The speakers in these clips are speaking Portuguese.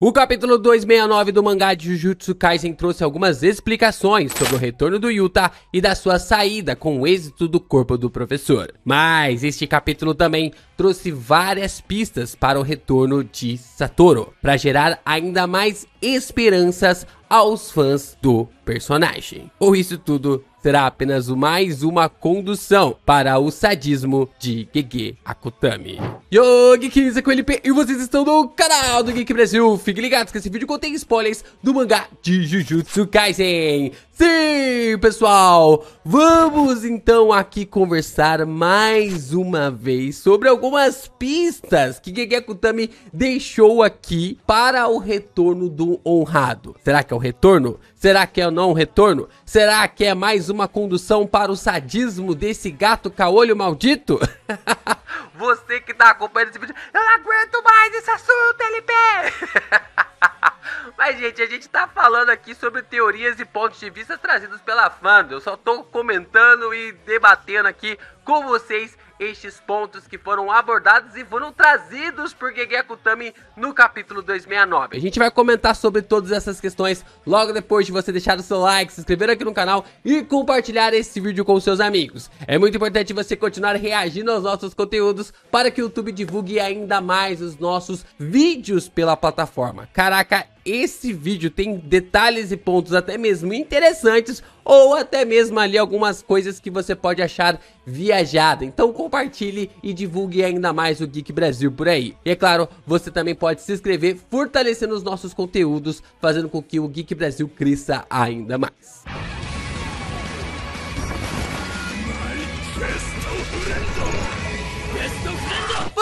O capítulo 269 do mangá de Jujutsu Kaisen trouxe algumas explicações sobre o retorno do Yuta e da sua saída com o êxito do corpo do professor. Mas este capítulo também trouxe várias pistas para o retorno de Satoru, para gerar ainda mais esperanças aos fãs do personagem. Ou isso tudo será apenas mais uma condução para o sadismo de Gege Akutami. Yo, Geeks, aqui é o LP e vocês estão no canal do Geek Brasil. Fiquem ligados que esse vídeo contém spoilers do mangá de Jujutsu Kaisen. Sim, pessoal, vamos então aqui conversar mais uma vez sobre algumas pistas que Gege Akutami deixou aqui para o retorno do honrado. Será que é o retorno? Será que é não um retorno? Será que é mais uma condução para o sadismo desse gato caolho maldito? Você que tá acompanhando esse vídeo, eu não aguento mais esse assunto, LP! Mas, gente, a gente tá falando aqui sobre teorias e pontos de vista trazidos pela fandom. Eu só tô comentando e debatendo aqui com vocês estes pontos que foram abordados e foram trazidos por Gege Akutami no capítulo 269. A gente vai comentar sobre todas essas questões logo depois de você deixar o seu like, se inscrever aqui no canal e compartilhar esse vídeo com seus amigos. É muito importante você continuar reagindo aos nossos conteúdos para que o YouTube divulgue ainda mais os nossos vídeos pela plataforma. Caraca, esse vídeo tem detalhes e pontos até mesmo interessantes ou até mesmo ali algumas coisas que você pode achar viajado. Então compartilhe e divulgue ainda mais o Geek Brasil por aí. E é claro, você também pode se inscrever, fortalecendo os nossos conteúdos, fazendo com que o Geek Brasil cresça ainda mais.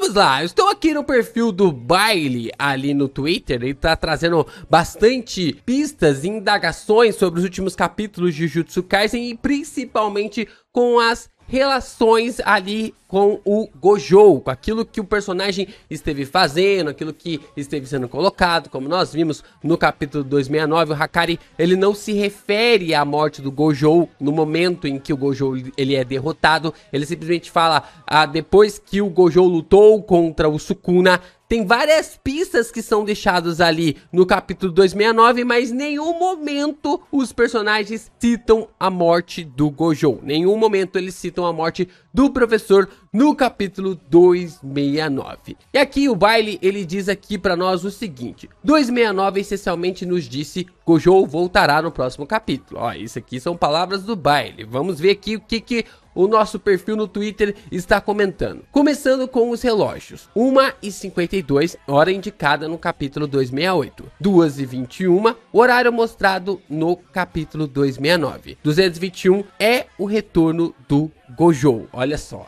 vamos lá, estou aqui no perfil do Baile ali no Twitter, ele tá trazendo bastante pistas e indagações sobre os últimos capítulos de Jutsu Kaisen e principalmente com as relações ali com o Gojo, com aquilo que o personagem esteve fazendo, aquilo que esteve sendo colocado, como nós vimos no capítulo 269, o Hakari, ele não se refere à morte do Gojo no momento em que o Gojo ele é derrotado, ele simplesmente fala, ah, depois que o Gojo lutou contra o Sukuna, tem várias pistas que são deixadas ali no capítulo 269, mas nenhum momento os personagens citam a morte do Gojo. Nenhum momento eles citam a morte do professor no capítulo 269. E aqui o baile ele diz aqui para nós o seguinte: 269 essencialmente nos disse Gojo voltará no próximo capítulo. Ó, isso aqui são palavras do baile. Vamos ver aqui o que que o nosso perfil no Twitter está comentando. Começando com os relógios. 1h52, hora indicada no capítulo 268. 2h21, horário mostrado no capítulo 269. 221 é o retorno do Gojo, olha só.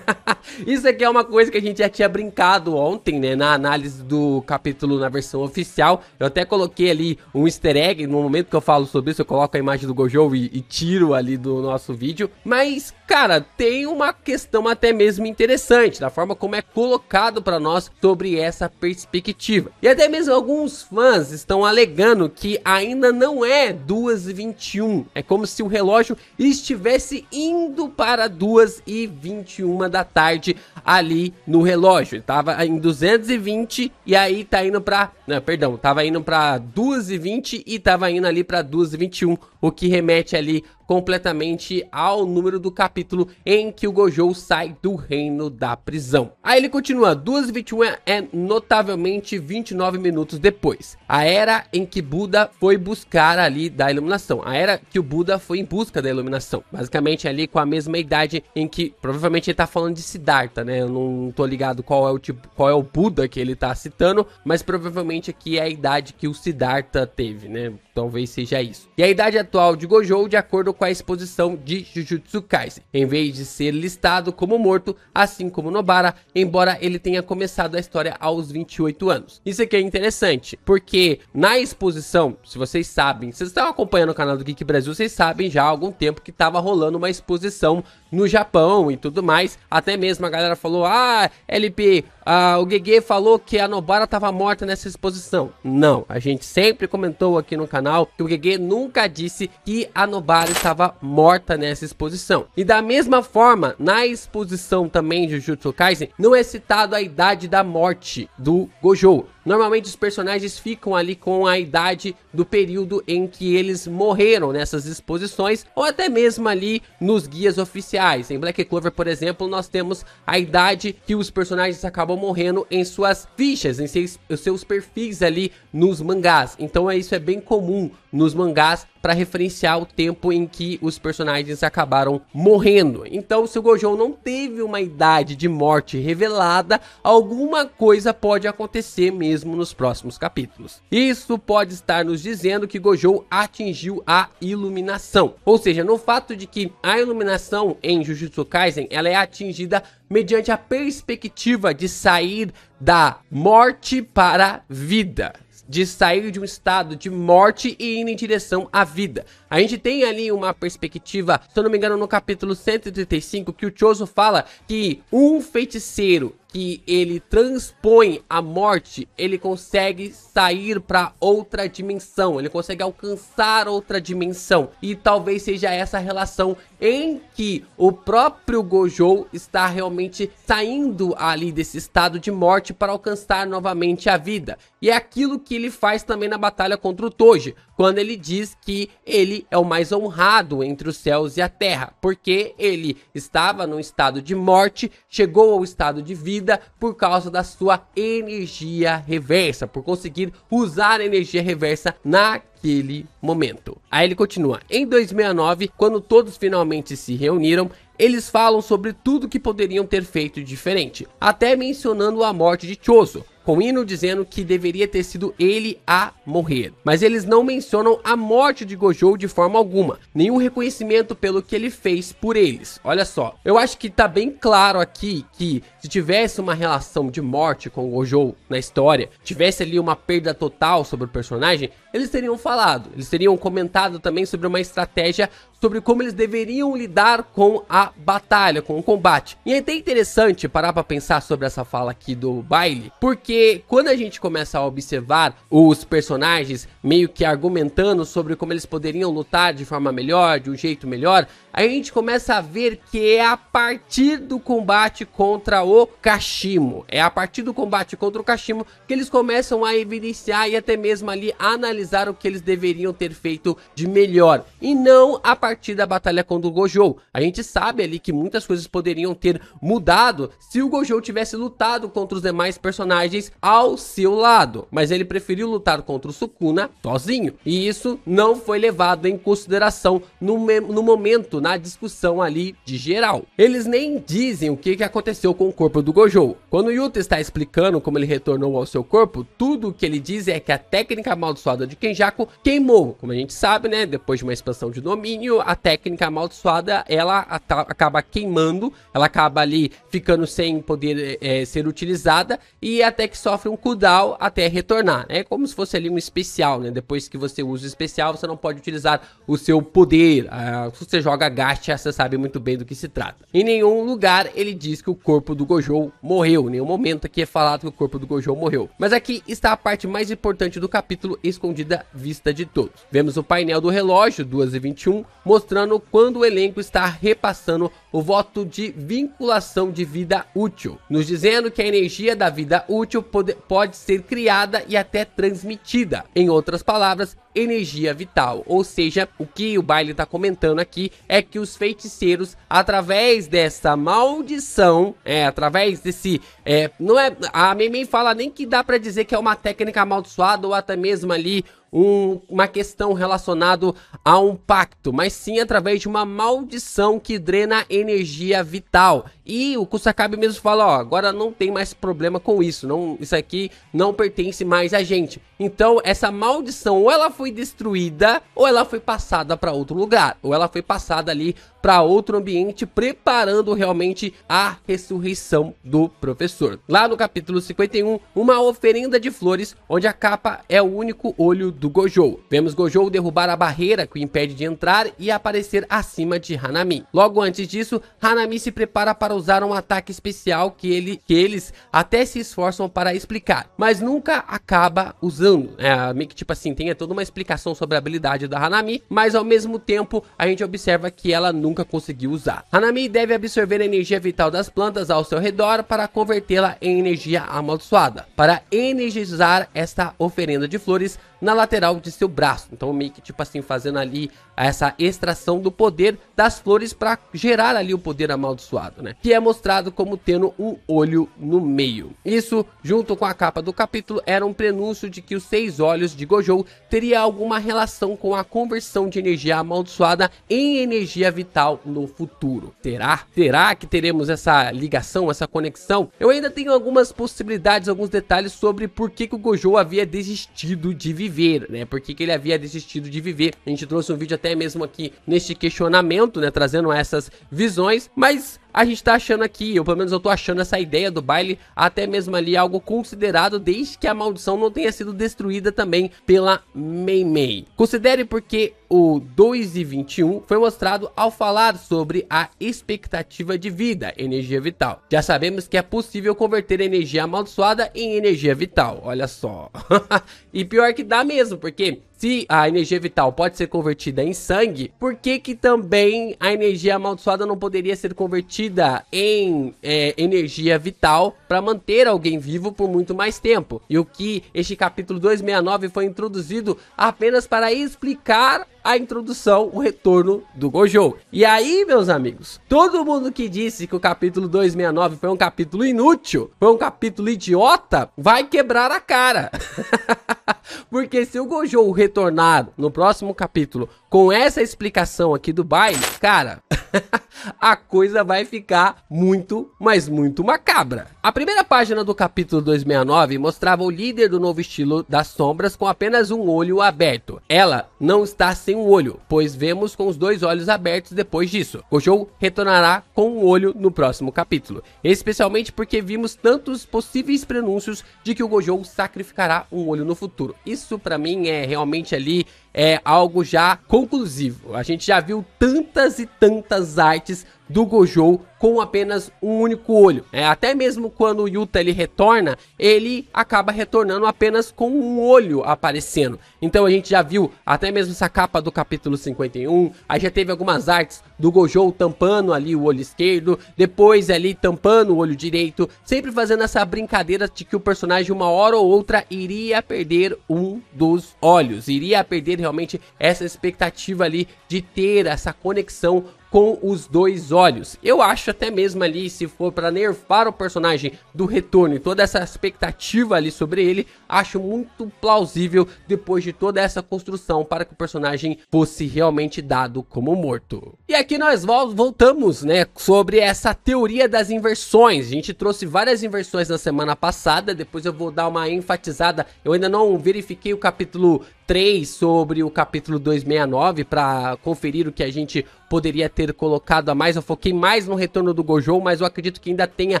Isso aqui é uma coisa que a gente já tinha brincado ontem, né? Na análise do capítulo na versão oficial. Eu até coloquei ali um easter egg. No momento que eu falo sobre isso, eu coloco a imagem do Gojo e, e tiro ali do nosso vídeo. Mas, cara, tem uma questão até mesmo interessante da forma como é colocado para nós sobre essa perspectiva. E até mesmo alguns fãs estão alegando que ainda não é 2h21. É como se o relógio estivesse indo para 2 e 21 da tarde ali no relógio. Ele tava em 220 e aí tá indo pra... Não, né, perdão, tava indo pra 2 e 20 e tava indo ali pra 2 e 21, o que remete ali completamente ao número do capítulo em que o Gojo sai do reino da prisão. Aí ele continua, 2h21 é notavelmente 29 minutos depois. A era em que Buda foi buscar ali da iluminação. A era que o Buda foi em busca da iluminação. Basicamente ali com a mesma idade em que provavelmente ele tá falando de Siddhartha, né? Eu não tô ligado qual é o tipo, qual é o Buda que ele tá citando, mas provavelmente aqui é a idade que o Siddhartha teve, né? Talvez seja isso. E a idade atual de Gojo, de acordo com a exposição de Jujutsu Kaisen, em vez de ser listado como morto, assim como Nobara, embora ele tenha começado a história aos 28 anos. Isso aqui é interessante, porque na exposição, se vocês sabem, vocês estão acompanhando o canal do Geek Brasil, vocês sabem já há algum tempo que estava rolando uma exposição no Japão e tudo mais, até mesmo a galera falou, ah, LP, ah, o Gegê falou que a Nobara estava morta nessa exposição. Não, a gente sempre comentou aqui no canal que o Gegê nunca disse que a Nobara estava estava morta nessa exposição. E da mesma forma, na exposição também de Jujutsu Kaisen, não é citado a idade da morte do Gojo. Normalmente os personagens ficam ali com a idade do período em que eles morreram nessas exposições ou até mesmo ali nos guias oficiais. Em Black Clover, por exemplo, nós temos a idade que os personagens acabam morrendo em suas fichas, em seus, seus perfis ali nos mangás. Então é isso é bem comum nos mangás para referenciar o tempo em que os personagens acabaram morrendo. Então, se o Gojo não teve uma idade de morte revelada, alguma coisa pode acontecer mesmo mesmo nos próximos capítulos. Isso pode estar nos dizendo que Gojo atingiu a iluminação, ou seja, no fato de que a iluminação em Jujutsu Kaisen ela é atingida mediante a perspectiva de sair da morte para a vida de sair de um estado de morte e ir em direção à vida. A gente tem ali uma perspectiva, se eu não me engano, no capítulo 135, que o Choso fala que um feiticeiro que ele transpõe a morte, ele consegue sair para outra dimensão, ele consegue alcançar outra dimensão. E talvez seja essa relação em que o próprio Gojo está realmente saindo ali desse estado de morte para alcançar novamente a vida. E é aquilo que ele faz também na batalha contra o Toji, quando ele diz que ele é o mais honrado entre os céus e a terra, porque ele estava num estado de morte, chegou ao estado de vida por causa da sua energia reversa, por conseguir usar a energia reversa na naquele momento. Aí ele continua: em 2009, quando todos finalmente se reuniram, eles falam sobre tudo que poderiam ter feito diferente, até mencionando a morte de Choso, com o hino dizendo que deveria ter sido ele a morrer. Mas eles não mencionam a morte de Gojo de forma alguma, nenhum reconhecimento pelo que ele fez por eles. Olha só, eu acho que tá bem claro aqui que se tivesse uma relação de morte com Gojo na história, tivesse ali uma perda total sobre o personagem, eles teriam falado, eles teriam comentado também sobre uma estratégia sobre como eles deveriam lidar com a batalha, com o combate. E é até interessante parar para pensar sobre essa fala aqui do baile, porque quando a gente começa a observar os personagens meio que argumentando sobre como eles poderiam lutar de forma melhor, de um jeito melhor, a gente começa a ver que é a partir do combate contra o Kashimo, é a partir do combate contra o Kashimo que eles começam a evidenciar e até mesmo ali analisar o que eles deveriam ter feito de melhor, e não a partir partir da batalha contra o Gojo. A gente sabe ali que muitas coisas poderiam ter mudado se o Gojo tivesse lutado contra os demais personagens ao seu lado, mas ele preferiu lutar contra o Sukuna sozinho, e isso não foi levado em consideração no, no momento, na discussão ali de geral. Eles nem dizem o que, que aconteceu com o corpo do Gojo. Quando Yuta está explicando como ele retornou ao seu corpo, tudo o que ele diz é que a técnica amaldiçoada de Kenjaku queimou. Como a gente sabe, né, depois de uma expansão de domínio, a técnica amaldiçoada ela acaba queimando, ela acaba ali ficando sem poder é, ser utilizada e até que sofre um cooldown até retornar. É né? como se fosse ali um especial, né? Depois que você usa o especial, você não pode utilizar o seu poder. Ah, se você joga gacha, você sabe muito bem do que se trata. Em nenhum lugar ele diz que o corpo do Gojo morreu. Em nenhum momento aqui é falado que o corpo do Gojo morreu. Mas aqui está a parte mais importante do capítulo escondida vista de todos. Vemos o painel do relógio, 2h21, mostrando quando o elenco está repassando o voto de vinculação de vida útil, nos dizendo que a energia da vida útil pode, pode ser criada e até transmitida. Em outras palavras, energia vital. Ou seja, o que o baile está comentando aqui é que os feiticeiros, através dessa maldição, é, através desse. É, não é, a meme fala nem que dá para dizer que é uma técnica amaldiçoada ou até mesmo ali um, uma questão relacionada a um pacto, mas sim através de uma maldição que drena energia vital. E o Kusakabe mesmo fala, ó, agora não tem mais problema com isso, não, isso aqui não pertence mais a gente. Então essa maldição ou ela foi destruída ou ela foi passada para outro lugar, ou ela foi passada ali para outro ambiente, preparando realmente a ressurreição do professor. Lá no capítulo 51, uma oferenda de flores, onde a capa é o único olho do Gojo. Vemos Gojo derrubar a barreira que o impede de entrar e aparecer acima de Hanami. Logo antes disso, Hanami se prepara para usar um ataque especial que, ele, que eles até se esforçam para explicar, mas nunca acaba usando. É meio que tipo assim, tem toda uma explicação sobre a habilidade da Hanami, mas ao mesmo tempo a gente observa que ela nunca conseguiu usar. Hanami deve absorver a energia vital das plantas ao seu redor para convertê-la em energia amaldiçoada. Para energizar esta oferenda de flores, na lateral de seu braço. Então, meio que tipo assim, fazendo ali essa extração do poder das flores para gerar ali o poder amaldiçoado, né? Que é mostrado como tendo um olho no meio. Isso, junto com a capa do capítulo, era um prenúncio de que os seis olhos de Gojo teria alguma relação com a conversão de energia amaldiçoada em energia vital no futuro. Terá? Terá que teremos essa ligação, essa conexão? Eu ainda tenho algumas possibilidades, alguns detalhes sobre por que, que o Gojo havia desistido de viver viver, né? Por que, que ele havia desistido de viver? A gente trouxe um vídeo até mesmo aqui neste questionamento, né? Trazendo essas visões, mas a gente tá achando aqui, ou pelo menos eu tô achando essa ideia do baile até mesmo ali algo considerado desde que a maldição não tenha sido destruída também pela Mei Mei. Considere porque o 2 e 21 foi mostrado ao falar sobre a expectativa de vida, energia vital. Já sabemos que é possível converter energia amaldiçoada em energia vital, olha só. e pior que dá mesmo, porque se a energia vital pode ser convertida em sangue, por que que também a energia amaldiçoada não poderia ser convertida em é, energia vital para manter alguém vivo por muito mais tempo? E o que este capítulo 269 foi introduzido apenas para explicar a introdução, o retorno do Gojo. E aí, meus amigos, todo mundo que disse que o capítulo 269 foi um capítulo inútil, foi um capítulo idiota, vai quebrar a cara. Porque se o Gojo retornar no próximo capítulo com essa explicação aqui do baile, cara, a coisa vai ficar muito, mas muito macabra. A primeira página do capítulo 269 mostrava o líder do novo estilo das sombras com apenas um olho aberto. Ela não está sendo sem um olho, pois vemos com os dois olhos abertos depois disso. Gojo retornará com um olho no próximo capítulo, especialmente porque vimos tantos possíveis prenúncios de que o Gojo sacrificará um olho no futuro. Isso para mim é realmente ali é algo já conclusivo. A gente já viu tantas e tantas artes do Gojo com apenas um único olho. É, até mesmo quando o Yuta ele retorna, ele acaba retornando apenas com um olho aparecendo. Então a gente já viu até mesmo essa capa do capítulo 51, aí já teve algumas artes do Gojo tampando ali o olho esquerdo, depois ali tampando o olho direito, sempre fazendo essa brincadeira de que o personagem uma hora ou outra iria perder um dos olhos, iria perder realmente essa expectativa ali de ter essa conexão com os dois olhos. Eu acho até mesmo ali, se for para nerfar o personagem do retorno e toda essa expectativa ali sobre ele, acho muito plausível depois de toda essa construção para que o personagem fosse realmente dado como morto. E aqui nós voltamos, né, sobre essa teoria das inversões. A gente trouxe várias inversões na semana passada, depois eu vou dar uma enfatizada. Eu ainda não verifiquei o capítulo 3 sobre o capítulo 269 para conferir o que a gente poderia ter colocado a mais. Eu foquei mais no retorno do Gojo, mas eu acredito que ainda tenha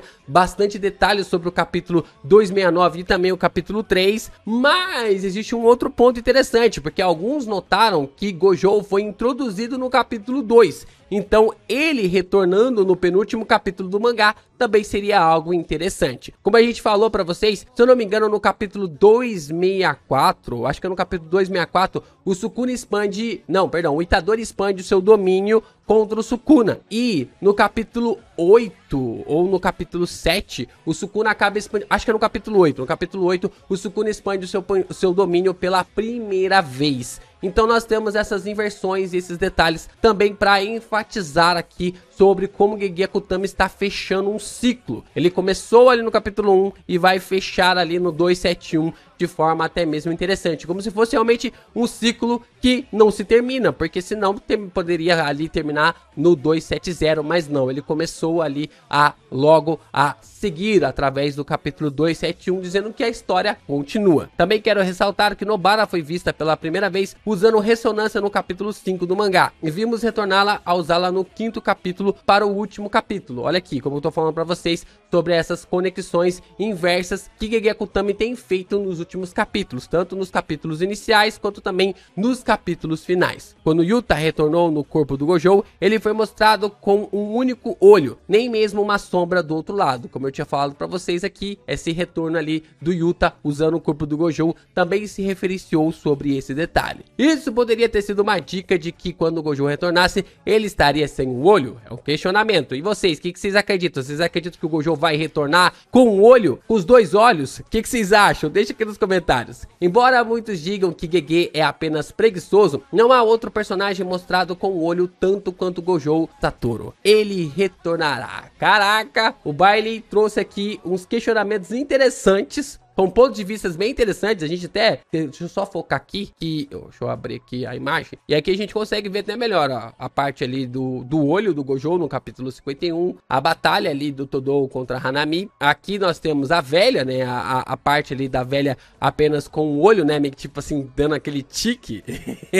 bastante detalhes sobre o capítulo 269 e também o capítulo 3. Mas existe um outro ponto interessante, porque alguns notaram que Gojo foi introduzido no capítulo 2 então, ele retornando no penúltimo capítulo do mangá também seria algo interessante. Como a gente falou para vocês, se eu não me engano, no capítulo 264, acho que é no capítulo 264, o Sukuna expande, não, perdão, o Itadori expande o seu domínio contra o Sukuna. E no capítulo 8 ou no capítulo 7, o Sukuna acaba expandindo, acho que é no capítulo 8, no capítulo 8, o Sukuna expande o seu, o seu domínio pela primeira vez. Então nós temos essas inversões e esses detalhes também para enfatizar aqui sobre como Gege Akutami está fechando um ciclo. Ele começou ali no capítulo 1 e vai fechar ali no 271 de forma até mesmo interessante, como se fosse realmente um ciclo que não se termina, porque senão poderia ali terminar no 270, mas não, ele começou ali a logo a seguir através do capítulo 271, dizendo que a história continua. Também quero ressaltar que Nobara foi vista pela primeira vez usando ressonância no capítulo 5 do mangá, e vimos retorná-la a usá-la no quinto capítulo capítulo para o último capítulo. Olha aqui, como eu tô falando para vocês sobre essas conexões inversas que Gege Akutami tem feito nos últimos capítulos, tanto nos capítulos iniciais quanto também nos capítulos finais. Quando Yuta retornou no corpo do Gojo, ele foi mostrado com um único olho, nem mesmo uma sombra do outro lado. Como eu tinha falado para vocês aqui, esse retorno ali do Yuta usando o corpo do Gojo também se referenciou sobre esse detalhe. Isso poderia ter sido uma dica de que quando o Gojo retornasse, ele estaria sem um olho. É o questionamento. E vocês, o que, que, vocês acreditam? Vocês acreditam que o Gojo vai retornar com um olho, com os dois olhos? O que, que, vocês acham? Deixa aqui nos comentários. Embora muitos digam que Gege é apenas preguiçoso, não há outro personagem mostrado com o olho tanto quanto Gojo Satoru. Ele retornará. Caraca, o baile trouxe aqui uns questionamentos interessantes são então, pontos de vista bem interessantes. A gente até. Deixa eu só focar aqui. Que, deixa eu abrir aqui a imagem. E aqui a gente consegue ver até melhor ó, a parte ali do, do olho do Gojo no capítulo 51. A batalha ali do Todou contra Hanami. Aqui nós temos a velha, né? A, a parte ali da velha apenas com o olho, né? Meio que tipo assim, dando aquele tique.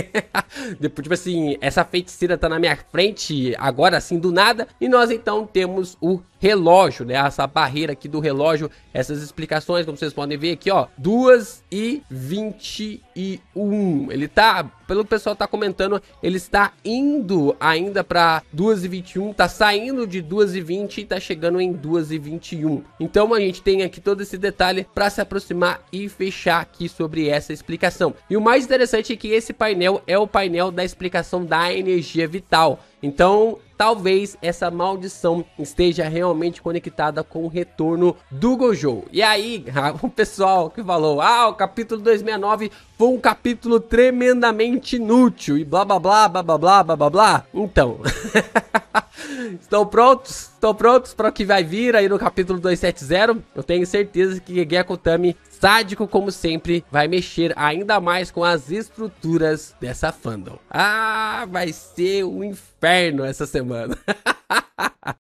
Depois, tipo assim, essa feiticeira tá na minha frente agora, assim, do nada. E nós então temos o relógio, né? Essa barreira aqui do relógio, essas explicações, como vocês podem ver aqui, ó, 2 e 21. Ele tá, pelo que o pessoal tá comentando, ele está indo ainda para 2 e 21, tá saindo de 2 e 20 e tá chegando em 2 e 21. Então a gente tem aqui todo esse detalhe para se aproximar e fechar aqui sobre essa explicação. E o mais interessante é que esse painel é o painel da explicação da energia vital. Então, talvez essa maldição esteja realmente conectada com o retorno do Gojo. E aí, o pessoal que falou, ah, o capítulo 269 foi um capítulo tremendamente inútil e blá blá blá blá blá blá blá blá. Então. Estão prontos? Estão prontos para o que vai vir aí no capítulo 270? Eu tenho certeza que Gekutami, sádico como sempre, vai mexer ainda mais com as estruturas dessa fandom. Ah, vai ser um inferno essa semana.